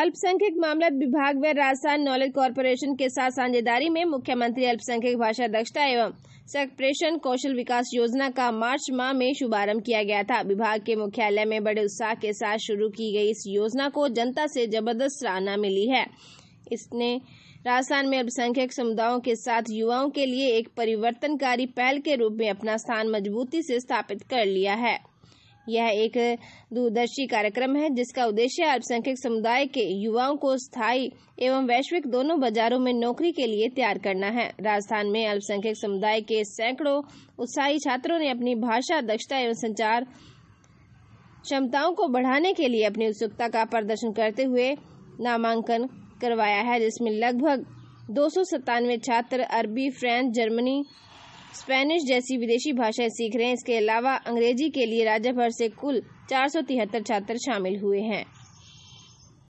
अल्पसंख्यक मामला विभाग व राजस्थान नॉलेज कॉरपोरेशन के साथ साझेदारी में मुख्यमंत्री अल्पसंख्यक भाषा दक्षता एवं सप्रेशन कौशल विकास योजना का मार्च माह में शुभारंभ किया गया था विभाग के मुख्यालय में बड़े उत्साह के साथ शुरू की गई इस योजना को जनता से जबरदस्त सराहना मिली है इसने राजस्थान में अल्पसंख्यक समुदायों के साथ युवाओं के लिए एक परिवर्तनकारी पहल के रूप में अपना स्थान मजबूती से स्थापित कर लिया है यह एक दूरदर्शी कार्यक्रम है जिसका उद्देश्य अल्पसंख्यक समुदाय के युवाओं को स्थायी एवं वैश्विक दोनों बाजारों में नौकरी के लिए तैयार करना है राजस्थान में अल्पसंख्यक समुदाय के सैकड़ों उत्साही छात्रों ने अपनी भाषा दक्षता एवं संचार क्षमताओं को बढ़ाने के लिए अपनी उत्सुकता का प्रदर्शन करते हुए नामांकन करवाया है जिसमें लगभग दो छात्र अरबी फ्रेंच जर्मनी स्पेनिश जैसी विदेशी भाषाएं सीख रहे हैं इसके अलावा अंग्रेजी के लिए राज्य भर से कुल चार छात्र शामिल हुए हैं